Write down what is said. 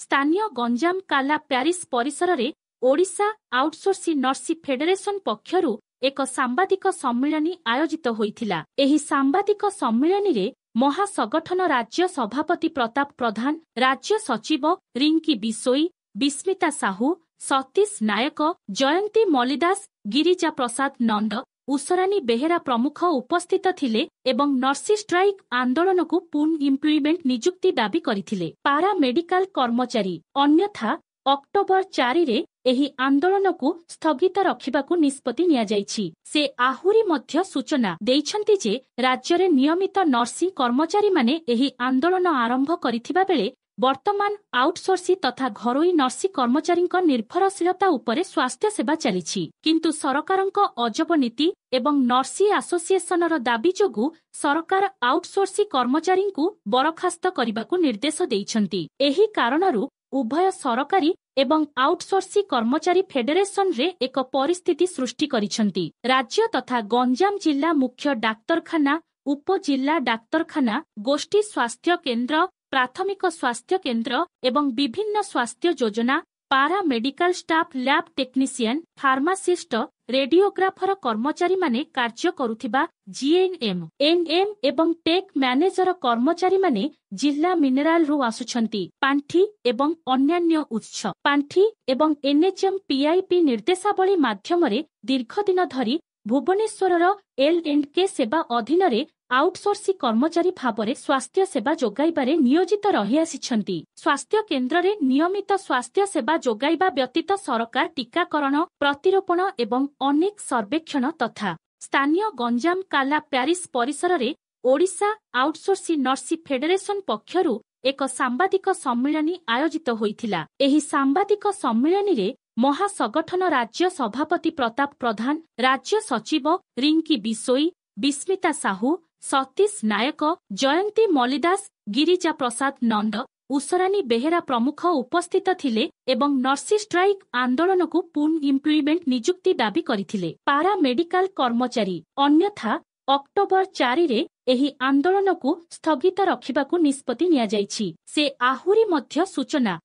ସ୍ଥାନୀୟ ଗଞ୍ଜାମ କାଲା ପ୍ୟାରିସ୍ ପରିସରରେ Odisha outsourcing nursing federation ପକ୍ଷରୁ ଏକ ସାମ୍ବାଦିକ ସମ୍ମିଳନୀ ଆୟୋଜିତ ହୋଇଥିଲା ଏହି ସାମ୍ବାଦିକ ସମ୍ମିଳନୀରେ ମହାସଙ୍ଗଠନ ରାଜ୍ୟ ସଭାପତି ପ୍ରତାପ ପ୍ରଧାନ ରାଜ୍ୟ ସଚିବ ରିଙ୍କି ବିଶୋଇ ବିସ୍ମିତା ସାହୁ ସତୀଶ ନାୟକ ଜୟନ୍ତୀ ମଲିଦାସ ଗିରିଜା ପ୍ରସାଦ ନନ୍ଦ ଉସରାନୀ ବେହେରା ପ୍ରମୁଖ ଉପସ୍ଥିତ ଥିଲେ ଏବଂ ନର୍ସି ଷ୍ଟ୍ରାଇକ୍ ଆନ୍ଦୋଳନକୁ ପୁନଃଇମ୍ପ୍ଲିମେଣ୍ଟ ନିଯୁକ୍ତି ଦାବି କରିଥିଲେ ପାରା ମେଡିକାଲ କର୍ମଚାରୀ ଅନ୍ୟଥା ଅକ୍ଟୋବର ଚାରିରେ ଏହି ଆନ୍ଦୋଳନକୁ ସ୍ଥଗିତ ରଖିବାକୁ ନିଷ୍ପତ୍ତି ନିଆଯାଇଛି ସେ ଆହୁରି ମଧ୍ୟ ସୂଚନା ଦେଇଛନ୍ତି ଯେ ରାଜ୍ୟରେ ନିୟମିତ ନର୍ସି କର୍ମଚାରୀମାନେ ଏହି ଆନ୍ଦୋଳନ ଆରମ୍ଭ କରିଥିବା ବେଳେ ବର୍ତ୍ତମାନ ଆଉଟ୍ସୋର୍ସିଂ ତଥା ଘରୋଇ ନର୍ସିଂ କର୍ମଚାରୀଙ୍କ ନିର୍ଭରଶୀଳତା ଉପରେ ସ୍ୱାସ୍ଥ୍ୟ ସେବା ଚାଲିଛି କିନ୍ତୁ ସରକାରଙ୍କ ଅଜବ ନୀତି ଏବଂ ନର୍ସିଂ ଆସୋସିଏସନର ଦାବି ଯୋଗୁଁ ସରକାର ଆଉଟ୍ସୋର୍ସିଂ କର୍ମଚାରୀଙ୍କୁ ବରଖାସ୍ତ କରିବାକୁ ନିର୍ଦ୍ଦେଶ ଦେଇଛନ୍ତି ଏହି କାରଣରୁ ଉଭୟ ସରକାରୀ ଏବଂ ଆଉଟ୍ସୋର୍ସିଂ କର୍ମଚାରୀ ଫେଡେରେସନରେ ଏକ ପରିସ୍ଥିତି ସୃଷ୍ଟି କରିଛନ୍ତି ରାଜ୍ୟ ତଥା ଗଞ୍ଜାମ ଜିଲ୍ଲା ମୁଖ୍ୟ ଡାକ୍ତରଖାନା ଉପଜିଲ୍ଲା ଡାକ୍ତରଖାନା ଗୋଷ୍ଠୀ ସ୍ୱାସ୍ଥ୍ୟ କେନ୍ଦ୍ର ପ୍ରାଥମିକ ସ୍ୱାସ୍ଥ୍ୟ କେନ୍ଦ୍ର ଏବଂ ବିଭିନ୍ନ ସ୍ୱାସ୍ଥ୍ୟ ଯୋଜନା para medical staff lab technician pharmacist radiographer କର୍ମଚାରୀମାନେ କାର୍ଯ୍ୟ କରୁଥିବା ଜିଏନ୍ଏମ୍ ଏନ୍ଏମ୍ ଏବଂ ଟେକ୍ ମ୍ୟାନେଜର କର୍ମଚାରୀମାନେ ଜିଲ୍ଲା ମିନେରାଲରୁ ଆସୁଛନ୍ତି ପାଣ୍ଠି ଏବଂ ଅନ୍ୟାନ୍ୟ ଉତ୍ସ ପାଣ୍ଠି ଏବଂ ଏନ୍ଏଚ୍ଏମ୍ ପିଆଇପି ନିର୍ଦ୍ଦେଶାବଳୀ ମାଧ୍ୟମରେ ଦୀର୍ଘଦିନ ଧରି ଭୁବନେଶ୍ୱରର ଏଲ୍ ଏଣ୍ଡ କେ ସେବା ଅଧୀନରେ ଆଉଟ୍ସୋର୍ସିଂ କର୍ମଚାରୀ ଭାବରେ ସ୍ୱାସ୍ଥ୍ୟ ସେବା ଯୋଗାଇବାରେ ନିୟୋଜିତ ରହିଆସିଛନ୍ତି ସ୍ୱାସ୍ଥ୍ୟ କେନ୍ଦ୍ରରେ ନିୟମିତ ସ୍ୱାସ୍ଥ୍ୟ ସେବା ଯୋଗାଇବା ବ୍ୟତୀତ ସରକାର ଟିକାକରଣ ପ୍ରତିରୋପଣ ଏବଂ ଅନେକ ସର୍ବେକ୍ଷଣ ତଥା ସ୍ଥାନୀୟ ଗଞ୍ଜାମ କାଲା ପ୍ୟାରିସ୍ ପରିସରରେ ଓଡ଼ିଶା ଆଉଟ୍ସୋର୍ସିଂ ନର୍ସିଂ ଫେଡେରେସନ୍ ପକ୍ଷରୁ ଏକ ସାମ୍ବାଦିକ ସମ୍ମିଳନୀ ଆୟୋଜିତ ହୋଇଥିଲା ଏହି ସାମ୍ବାଦିକ ସମ୍ମିଳନୀରେ ମହାସଙ୍ଗଠନ ରାଜ୍ୟ ସଭାପତି ପ୍ରତାପ ପ୍ରଧାନ ରାଜ୍ୟ ସଚିବ ରିଙ୍କି ବିଶୋଇ ବିସ୍ମିତା ସାହୁ ସତୀଶ ନାୟକ ଜୟନ୍ତୀ ମଲିଦାସ ଗିରିଜା ପ୍ରସାଦ ନନ୍ଦ ଉସରାନୀ ବେହେରା ପ୍ରମୁଖ ଉପସ୍ଥିତ ଥିଲେ ଏବଂ ନର୍ସି ଷ୍ଟ୍ରାଇକ୍ ଆନ୍ଦୋଳନକୁ ପୁନ୍ ଇମ୍ପ୍ଲିମେଣ୍ଟ ନିଯୁକ୍ତି ଦାବି କରିଥିଲେ ପାରା ମେଡିକାଲ କର୍ମଚାରୀ ଅନ୍ୟଥା ଅକ୍ଟୋବର ଚାରିରେ ଏହି ଆନ୍ଦୋଳନକୁ ସ୍ଥଗିତ ରଖିବାକୁ ନିଷ୍ପତ୍ତି ନିଆଯାଇଛି ସେ ଆହୁରି ମଧ୍ୟ ସୂଚନା